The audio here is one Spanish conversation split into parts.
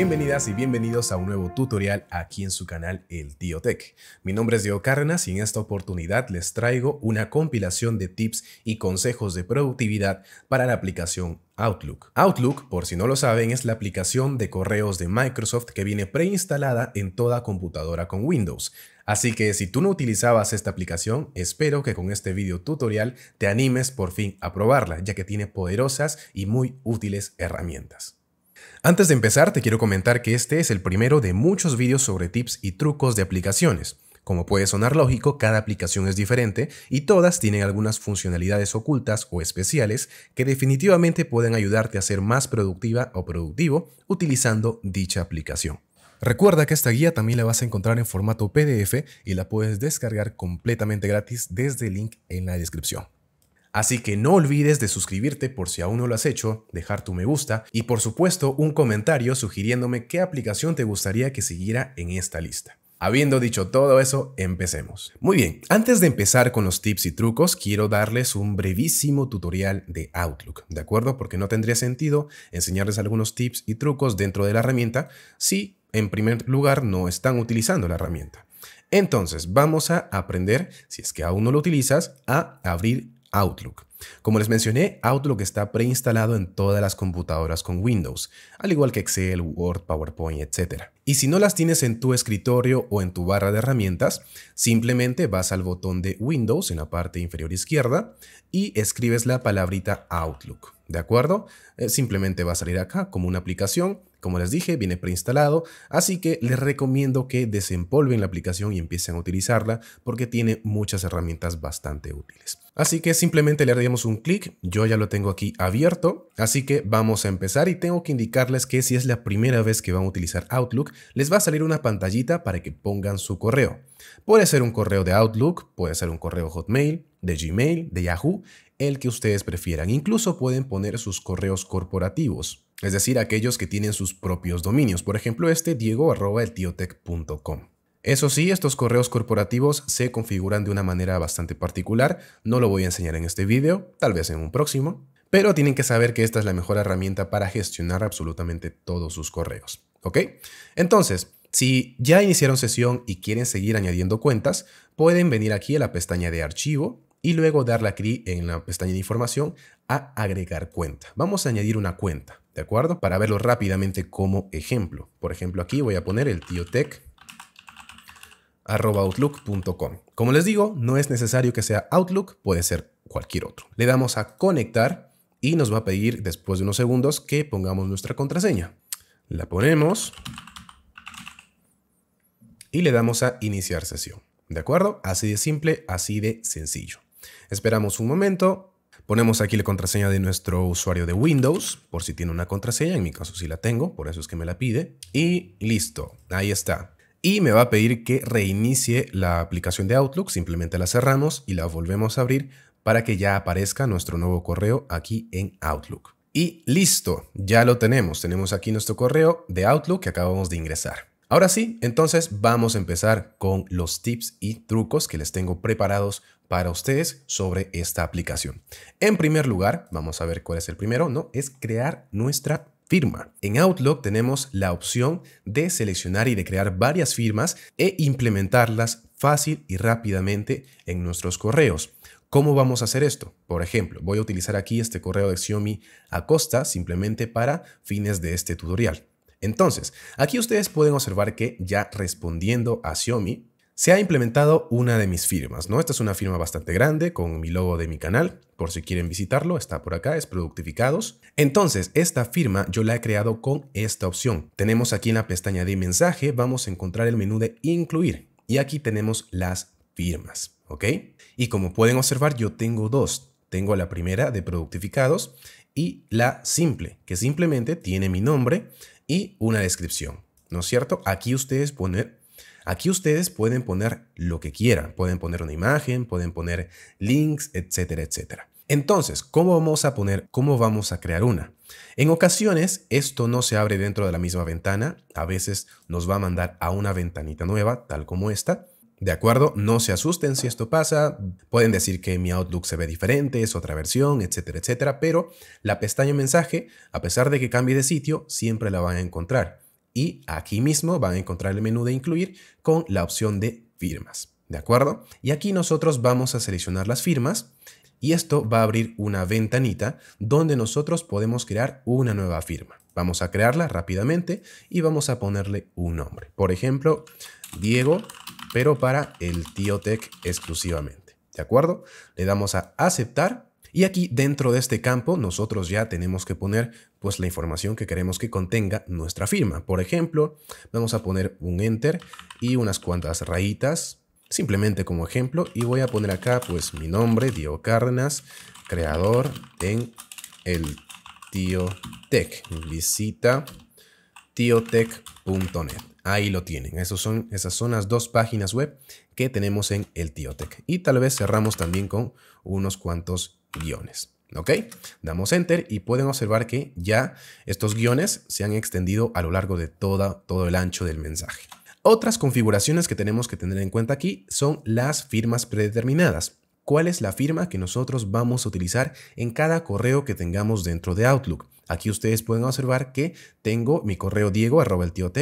Bienvenidas y bienvenidos a un nuevo tutorial aquí en su canal El Tío Tech. Mi nombre es Diego Cárdenas y en esta oportunidad les traigo una compilación de tips y consejos de productividad para la aplicación Outlook. Outlook, por si no lo saben, es la aplicación de correos de Microsoft que viene preinstalada en toda computadora con Windows. Así que si tú no utilizabas esta aplicación, espero que con este video tutorial te animes por fin a probarla, ya que tiene poderosas y muy útiles herramientas. Antes de empezar, te quiero comentar que este es el primero de muchos vídeos sobre tips y trucos de aplicaciones. Como puede sonar lógico, cada aplicación es diferente y todas tienen algunas funcionalidades ocultas o especiales que definitivamente pueden ayudarte a ser más productiva o productivo utilizando dicha aplicación. Recuerda que esta guía también la vas a encontrar en formato PDF y la puedes descargar completamente gratis desde el link en la descripción. Así que no olvides de suscribirte por si aún no lo has hecho, dejar tu me gusta y por supuesto un comentario sugiriéndome qué aplicación te gustaría que siguiera en esta lista. Habiendo dicho todo eso, empecemos. Muy bien, antes de empezar con los tips y trucos, quiero darles un brevísimo tutorial de Outlook, ¿de acuerdo? Porque no tendría sentido enseñarles algunos tips y trucos dentro de la herramienta si, en primer lugar, no están utilizando la herramienta. Entonces, vamos a aprender, si es que aún no lo utilizas, a abrir Outlook. Como les mencioné, Outlook está preinstalado en todas las computadoras con Windows, al igual que Excel, Word, PowerPoint, etc. Y si no las tienes en tu escritorio o en tu barra de herramientas, simplemente vas al botón de Windows en la parte inferior izquierda y escribes la palabrita Outlook. ¿De acuerdo? Eh, simplemente va a salir acá como una aplicación como les dije, viene preinstalado, así que les recomiendo que desempolven la aplicación y empiecen a utilizarla porque tiene muchas herramientas bastante útiles. Así que simplemente le damos un clic, yo ya lo tengo aquí abierto, así que vamos a empezar y tengo que indicarles que si es la primera vez que van a utilizar Outlook, les va a salir una pantallita para que pongan su correo. Puede ser un correo de Outlook, puede ser un correo Hotmail, de Gmail, de Yahoo, el que ustedes prefieran. Incluso pueden poner sus correos corporativos es decir, aquellos que tienen sus propios dominios, por ejemplo este diego.eltiotech.com. Eso sí, estos correos corporativos se configuran de una manera bastante particular, no lo voy a enseñar en este video, tal vez en un próximo, pero tienen que saber que esta es la mejor herramienta para gestionar absolutamente todos sus correos, ¿ok? Entonces, si ya iniciaron sesión y quieren seguir añadiendo cuentas, pueden venir aquí a la pestaña de archivo y luego darle clic en la pestaña de información a agregar cuenta. Vamos a añadir una cuenta. ¿de acuerdo? Para verlo rápidamente como ejemplo. Por ejemplo, aquí voy a poner el tiotec@outlook.com. outlook.com. Como les digo, no es necesario que sea Outlook, puede ser cualquier otro. Le damos a conectar y nos va a pedir después de unos segundos que pongamos nuestra contraseña. La ponemos y le damos a iniciar sesión. ¿De acuerdo? Así de simple, así de sencillo. Esperamos un momento Ponemos aquí la contraseña de nuestro usuario de Windows, por si tiene una contraseña, en mi caso sí la tengo, por eso es que me la pide. Y listo, ahí está. Y me va a pedir que reinicie la aplicación de Outlook, simplemente la cerramos y la volvemos a abrir para que ya aparezca nuestro nuevo correo aquí en Outlook. Y listo, ya lo tenemos. Tenemos aquí nuestro correo de Outlook que acabamos de ingresar. Ahora sí, entonces vamos a empezar con los tips y trucos que les tengo preparados para ustedes sobre esta aplicación. En primer lugar, vamos a ver cuál es el primero, ¿no? Es crear nuestra firma. En Outlook tenemos la opción de seleccionar y de crear varias firmas e implementarlas fácil y rápidamente en nuestros correos. ¿Cómo vamos a hacer esto? Por ejemplo, voy a utilizar aquí este correo de Xiaomi Acosta simplemente para fines de este tutorial. Entonces, aquí ustedes pueden observar que ya respondiendo a Xiaomi, se ha implementado una de mis firmas, ¿no? Esta es una firma bastante grande con mi logo de mi canal, por si quieren visitarlo, está por acá, es Productificados. Entonces, esta firma yo la he creado con esta opción. Tenemos aquí en la pestaña de mensaje, vamos a encontrar el menú de incluir y aquí tenemos las firmas, ¿ok? Y como pueden observar, yo tengo dos. Tengo la primera de Productificados y la simple, que simplemente tiene mi nombre y una descripción, ¿no es cierto? Aquí ustedes poner Aquí ustedes pueden poner lo que quieran, pueden poner una imagen, pueden poner links, etcétera, etcétera. Entonces, ¿cómo vamos a poner, cómo vamos a crear una? En ocasiones, esto no se abre dentro de la misma ventana, a veces nos va a mandar a una ventanita nueva, tal como esta, ¿De acuerdo? No se asusten si esto pasa. Pueden decir que mi Outlook se ve diferente, es otra versión, etcétera, etcétera. Pero la pestaña mensaje, a pesar de que cambie de sitio, siempre la van a encontrar. Y aquí mismo van a encontrar el menú de incluir con la opción de firmas. ¿De acuerdo? Y aquí nosotros vamos a seleccionar las firmas y esto va a abrir una ventanita donde nosotros podemos crear una nueva firma. Vamos a crearla rápidamente y vamos a ponerle un nombre. Por ejemplo, Diego pero para el tío e exclusivamente. ¿De acuerdo? Le damos a aceptar y aquí dentro de este campo nosotros ya tenemos que poner pues la información que queremos que contenga nuestra firma. Por ejemplo, vamos a poner un enter y unas cuantas rayitas, simplemente como ejemplo, y voy a poner acá pues mi nombre, Diego Cárdenas, creador en el tío Tech. Visita tiotech.net ahí lo tienen. son, esas son las dos páginas web que tenemos en el Tiotec. Y tal vez cerramos también con unos cuantos guiones. ¿Ok? Damos Enter y pueden observar que ya estos guiones se han extendido a lo largo de toda, todo el ancho del mensaje. Otras configuraciones que tenemos que tener en cuenta aquí son las firmas predeterminadas. ¿Cuál es la firma que nosotros vamos a utilizar en cada correo que tengamos dentro de Outlook? Aquí ustedes pueden observar que tengo mi correo diego arroba el tío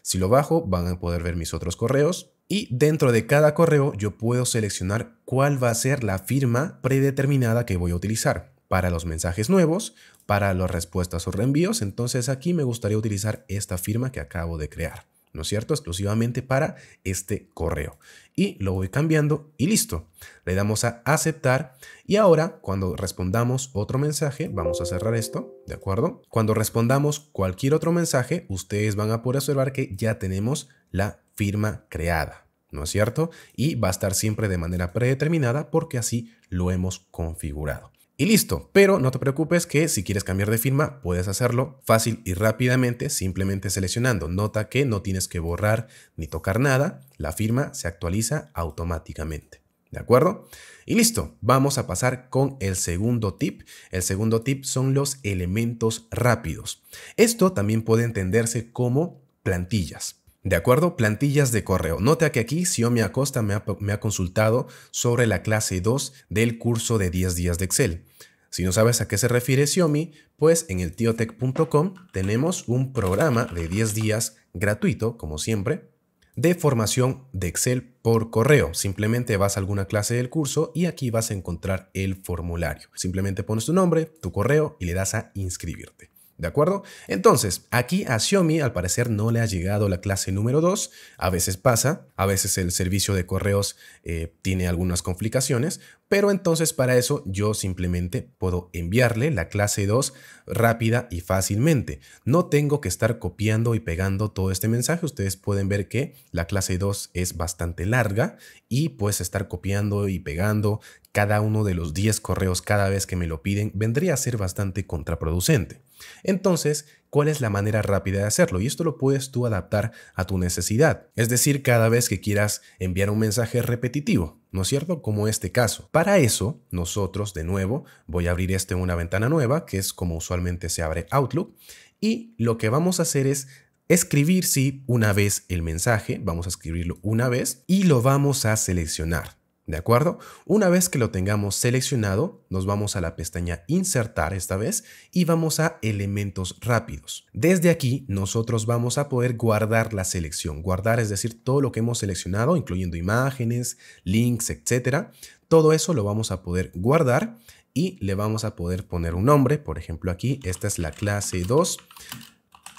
Si lo bajo van a poder ver mis otros correos. Y dentro de cada correo yo puedo seleccionar cuál va a ser la firma predeterminada que voy a utilizar para los mensajes nuevos, para las respuestas o reenvíos. Entonces aquí me gustaría utilizar esta firma que acabo de crear. ¿no es cierto? Exclusivamente para este correo. Y lo voy cambiando y listo. Le damos a aceptar y ahora cuando respondamos otro mensaje, vamos a cerrar esto, ¿de acuerdo? Cuando respondamos cualquier otro mensaje, ustedes van a poder observar que ya tenemos la firma creada, ¿no es cierto? Y va a estar siempre de manera predeterminada porque así lo hemos configurado y listo. Pero no te preocupes que si quieres cambiar de firma puedes hacerlo fácil y rápidamente simplemente seleccionando. Nota que no tienes que borrar ni tocar nada, la firma se actualiza automáticamente. ¿De acuerdo? Y listo, vamos a pasar con el segundo tip. El segundo tip son los elementos rápidos. Esto también puede entenderse como plantillas. ¿De acuerdo? Plantillas de correo. Nota que aquí Xiomi Acosta me ha, me ha consultado sobre la clase 2 del curso de 10 días de Excel. Si no sabes a qué se refiere Xiaomi, pues en el tiotech.com tenemos un programa de 10 días gratuito, como siempre, de formación de Excel por correo. Simplemente vas a alguna clase del curso y aquí vas a encontrar el formulario. Simplemente pones tu nombre, tu correo y le das a inscribirte. ¿De acuerdo? Entonces, aquí a Xiaomi al parecer no le ha llegado la clase número 2, a veces pasa, a veces el servicio de correos eh, tiene algunas complicaciones, pero entonces para eso yo simplemente puedo enviarle la clase 2 rápida y fácilmente. No tengo que estar copiando y pegando todo este mensaje. Ustedes pueden ver que la clase 2 es bastante larga y pues estar copiando y pegando cada uno de los 10 correos cada vez que me lo piden. Vendría a ser bastante contraproducente. Entonces, cuál es la manera rápida de hacerlo y esto lo puedes tú adaptar a tu necesidad, es decir, cada vez que quieras enviar un mensaje repetitivo, ¿no es cierto? Como este caso. Para eso, nosotros de nuevo voy a abrir este en una ventana nueva, que es como usualmente se abre Outlook, y lo que vamos a hacer es escribir sí una vez el mensaje, vamos a escribirlo una vez y lo vamos a seleccionar. ¿De acuerdo? Una vez que lo tengamos seleccionado, nos vamos a la pestaña Insertar esta vez y vamos a Elementos rápidos. Desde aquí nosotros vamos a poder guardar la selección. Guardar es decir, todo lo que hemos seleccionado, incluyendo imágenes, links, etcétera. Todo eso lo vamos a poder guardar y le vamos a poder poner un nombre. Por ejemplo, aquí esta es la clase 2,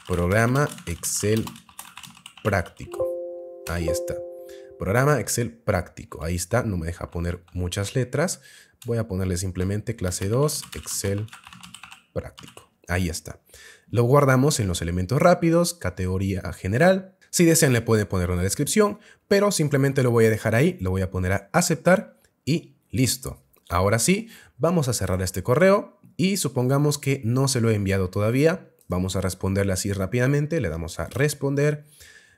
programa Excel práctico. Ahí está. Programa Excel práctico. Ahí está, no me deja poner muchas letras. Voy a ponerle simplemente clase 2, Excel práctico. Ahí está. Lo guardamos en los elementos rápidos, categoría general. Si desean le pueden poner una descripción, pero simplemente lo voy a dejar ahí, lo voy a poner a aceptar y listo. Ahora sí, vamos a cerrar este correo y supongamos que no se lo he enviado todavía. Vamos a responderle así rápidamente, le damos a responder,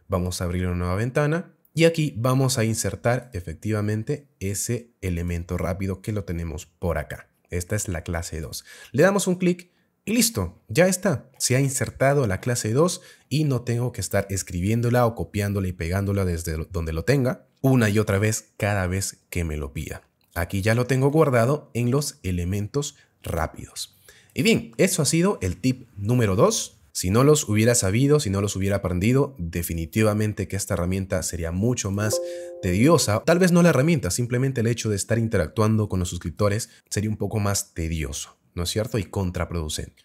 vamos a abrir una nueva ventana y aquí vamos a insertar efectivamente ese elemento rápido que lo tenemos por acá. Esta es la clase 2. Le damos un clic y listo, ya está. Se ha insertado la clase 2 y no tengo que estar escribiéndola o copiándola y pegándola desde donde lo tenga una y otra vez cada vez que me lo pida. Aquí ya lo tengo guardado en los elementos rápidos. Y bien, eso ha sido el tip número 2 si no los hubiera sabido, si no los hubiera aprendido, definitivamente que esta herramienta sería mucho más tediosa. Tal vez no la herramienta, simplemente el hecho de estar interactuando con los suscriptores sería un poco más tedioso, ¿no es cierto? Y contraproducente.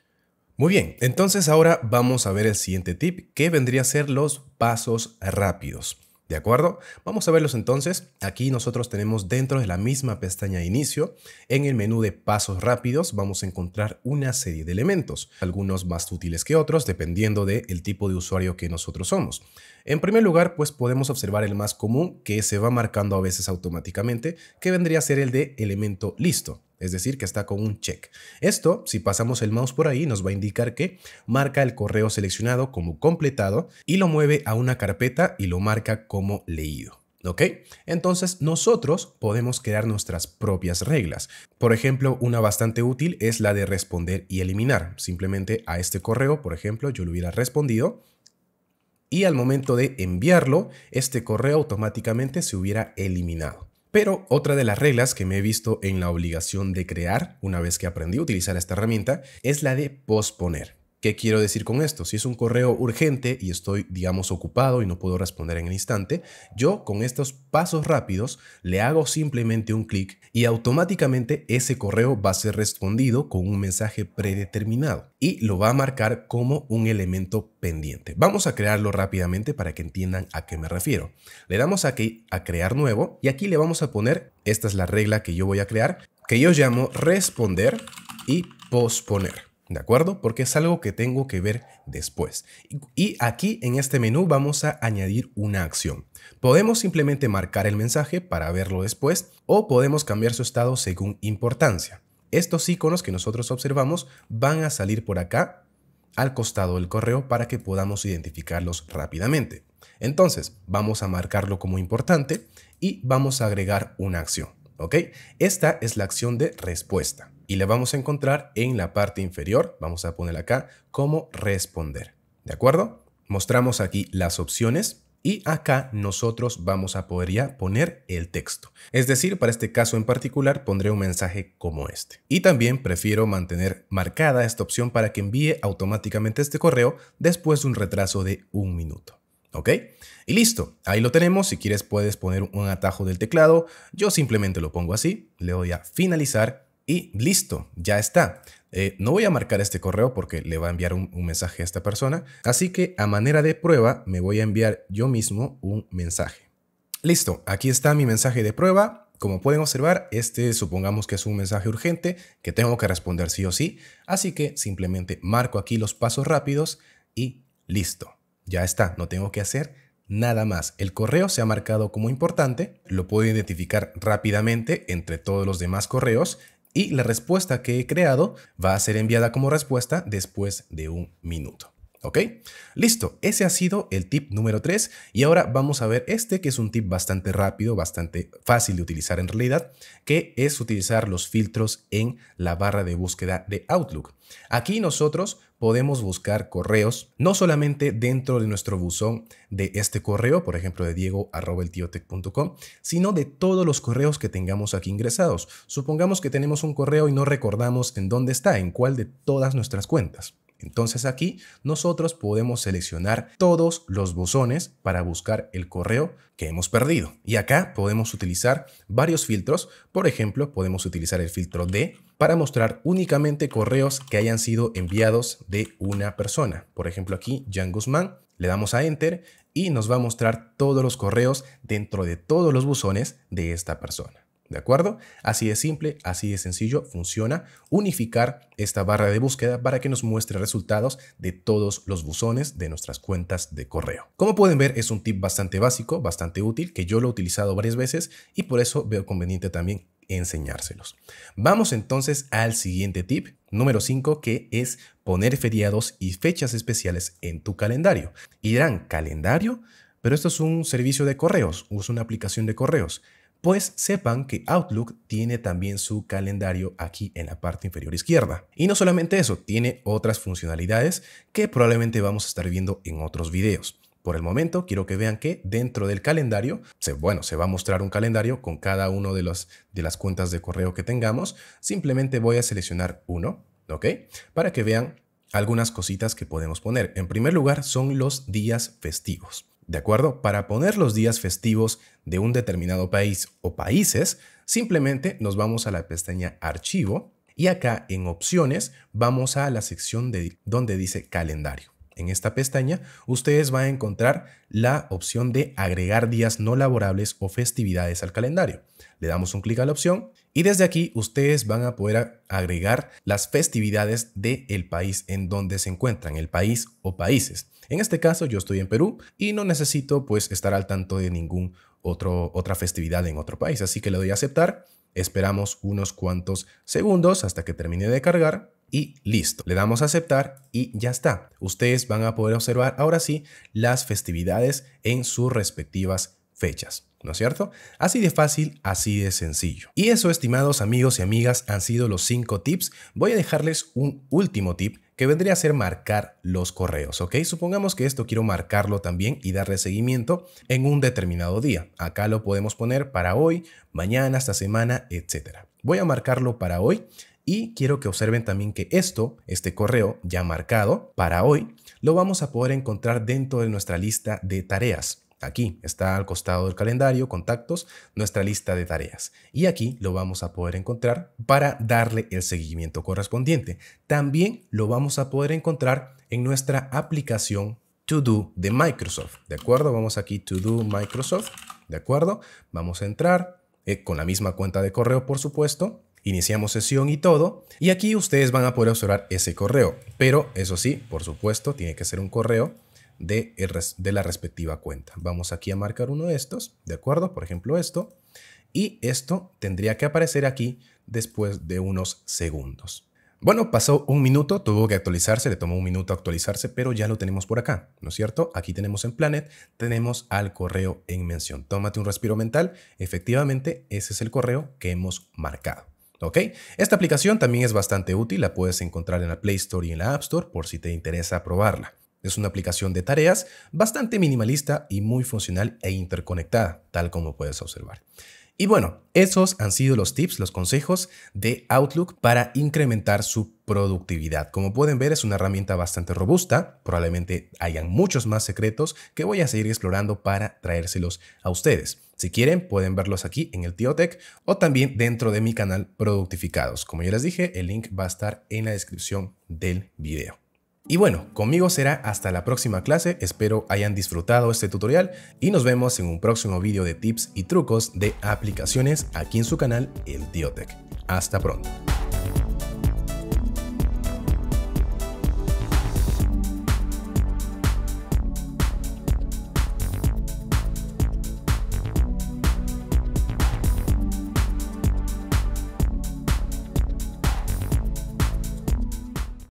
Muy bien, entonces ahora vamos a ver el siguiente tip que vendría a ser los pasos rápidos. ¿De acuerdo? Vamos a verlos entonces. Aquí nosotros tenemos dentro de la misma pestaña de inicio, en el menú de pasos rápidos, vamos a encontrar una serie de elementos, algunos más útiles que otros, dependiendo del el tipo de usuario que nosotros somos. En primer lugar, pues podemos observar el más común que se va marcando a veces automáticamente, que vendría a ser el de elemento listo, es decir, que está con un check. Esto, si pasamos el mouse por ahí, nos va a indicar que marca el correo seleccionado como completado y lo mueve a una carpeta y lo marca como leído. ¿Ok? Entonces nosotros podemos crear nuestras propias reglas. Por ejemplo, una bastante útil es la de responder y eliminar. Simplemente a este correo, por ejemplo, yo lo hubiera respondido y al momento de enviarlo, este correo automáticamente se hubiera eliminado. Pero otra de las reglas que me he visto en la obligación de crear una vez que aprendí a utilizar esta herramienta es la de posponer quiero decir con esto? Si es un correo urgente y estoy, digamos, ocupado y no puedo responder en el instante, yo con estos pasos rápidos le hago simplemente un clic y automáticamente ese correo va a ser respondido con un mensaje predeterminado y lo va a marcar como un elemento pendiente. Vamos a crearlo rápidamente para que entiendan a qué me refiero. Le damos aquí a crear nuevo y aquí le vamos a poner, esta es la regla que yo voy a crear, que yo llamo responder y posponer. ¿De acuerdo? Porque es algo que tengo que ver después. Y aquí en este menú vamos a añadir una acción. Podemos simplemente marcar el mensaje para verlo después o podemos cambiar su estado según importancia. Estos iconos que nosotros observamos van a salir por acá al costado del correo para que podamos identificarlos rápidamente. Entonces, vamos a marcarlo como importante y vamos a agregar una acción. ¿Ok? Esta es la acción de respuesta y la vamos a encontrar en la parte inferior, vamos a poner acá cómo responder, ¿de acuerdo? Mostramos aquí las opciones y acá nosotros vamos a poder ya poner el texto. Es decir, para este caso en particular pondré un mensaje como este. Y también prefiero mantener marcada esta opción para que envíe automáticamente este correo después de un retraso de un minuto. ¿Ok? Y listo, ahí lo tenemos. Si quieres puedes poner un atajo del teclado. Yo simplemente lo pongo así, le doy a finalizar y listo, ya está. Eh, no voy a marcar este correo porque le va a enviar un, un, mensaje a esta persona. Así que a manera de prueba me voy a enviar yo mismo un mensaje. Listo, aquí está mi mensaje de prueba. Como pueden observar, este supongamos que es un mensaje urgente que tengo que responder sí o sí. Así que simplemente marco aquí los pasos rápidos y listo. Ya está, no tengo que hacer nada más. El correo se ha marcado como importante, lo puedo identificar rápidamente entre todos los demás correos y la respuesta que he creado va a ser enviada como respuesta después de un minuto. ¿Ok? Listo, ese ha sido el tip número 3 y ahora vamos a ver este que es un tip bastante rápido, bastante fácil de utilizar en realidad, que es utilizar los filtros en la barra de búsqueda de Outlook. Aquí nosotros podemos buscar correos, no solamente dentro de nuestro buzón de este correo, por ejemplo de diego.eltiotec.com, sino de todos los correos que tengamos aquí ingresados. Supongamos que tenemos un correo y no recordamos en dónde está, en cuál de todas nuestras cuentas. Entonces aquí nosotros podemos seleccionar todos los buzones para buscar el correo que hemos perdido. Y acá podemos utilizar varios filtros. Por ejemplo, podemos utilizar el filtro D para mostrar únicamente correos que hayan sido enviados de una persona. Por ejemplo, aquí Jan Guzmán, le damos a Enter y nos va a mostrar todos los correos dentro de todos los buzones de esta persona. ¿De acuerdo? Así de simple, así de sencillo funciona unificar esta barra de búsqueda para que nos muestre resultados de todos los buzones de nuestras cuentas de correo. Como pueden ver, es un tip bastante básico, bastante útil, que yo lo he utilizado varias veces y por eso veo conveniente también enseñárselos. Vamos entonces al siguiente tip, número 5, que es poner feriados y fechas especiales en tu calendario. irán ¿calendario? Pero esto es un servicio de correos, es una aplicación de correos pues sepan que Outlook tiene también su calendario aquí en la parte inferior izquierda. Y no solamente eso, tiene otras funcionalidades que probablemente vamos a estar viendo en otros videos. Por el momento quiero que vean que dentro del calendario, se, bueno, se va a mostrar un calendario con cada uno de, los, de las cuentas de correo que tengamos. Simplemente voy a seleccionar uno, ¿ok? Para que vean algunas cositas que podemos poner. En primer lugar son los días festivos. ¿De acuerdo? Para poner los días festivos de un determinado país o países, simplemente nos vamos a la pestaña Archivo y acá en Opciones vamos a la sección de, donde dice Calendario. En esta pestaña, ustedes van a encontrar la opción de agregar días no laborables o festividades al calendario. Le damos un clic a la opción y desde aquí ustedes van a poder agregar las festividades del el país en donde se encuentran, el país o países. En este caso yo estoy en Perú y no necesito pues estar al tanto de ningún otro, otra festividad en otro país, así que le doy a aceptar. Esperamos unos cuantos segundos hasta que termine de cargar y listo. Le damos a aceptar y ya está. Ustedes van a poder observar ahora sí las festividades en sus respectivas fechas. ¿No es cierto? Así de fácil, así de sencillo. Y eso, estimados amigos y amigas, han sido los cinco tips. Voy a dejarles un último tip que vendría a ser marcar los correos, ¿ok? Supongamos que esto quiero marcarlo también y darle seguimiento en un determinado día. Acá lo podemos poner para hoy, mañana, esta semana, etc. Voy a marcarlo para hoy y quiero que observen también que esto, este correo ya marcado para hoy, lo vamos a poder encontrar dentro de nuestra lista de tareas. Aquí está al costado del calendario, contactos, nuestra lista de tareas. Y aquí lo vamos a poder encontrar para darle el seguimiento correspondiente. También lo vamos a poder encontrar en nuestra aplicación To Do de Microsoft. ¿De acuerdo? Vamos aquí To Do Microsoft. ¿De acuerdo? Vamos a entrar eh, con la misma cuenta de correo, por supuesto. Iniciamos sesión y todo. Y aquí ustedes van a poder observar ese correo. Pero eso sí, por supuesto, tiene que ser un correo de, de la respectiva cuenta. Vamos aquí a marcar uno de estos, ¿de acuerdo? Por ejemplo, esto. Y esto tendría que aparecer aquí después de unos segundos. Bueno, pasó un minuto, tuvo que actualizarse, le tomó un minuto actualizarse, pero ya lo tenemos por acá, ¿no es cierto? Aquí tenemos en Planet, tenemos al correo en mención. Tómate un respiro mental, efectivamente ese es el correo que hemos marcado. ¿Ok? Esta aplicación también es bastante útil, la puedes encontrar en la Play Store y en la App Store por si te interesa probarla. Es una aplicación de tareas bastante minimalista y muy funcional e interconectada, tal como puedes observar. Y bueno, esos han sido los tips, los consejos de Outlook para incrementar su productividad. Como pueden ver, es una herramienta bastante robusta. Probablemente hayan muchos más secretos que voy a seguir explorando para traérselos a ustedes. Si quieren, pueden verlos aquí en el TioTech o también dentro de mi canal Productificados. Como ya les dije, el link va a estar en la descripción del video. Y bueno, conmigo será hasta la próxima clase, espero hayan disfrutado este tutorial y nos vemos en un próximo vídeo de tips y trucos de aplicaciones aquí en su canal El Tío Hasta pronto.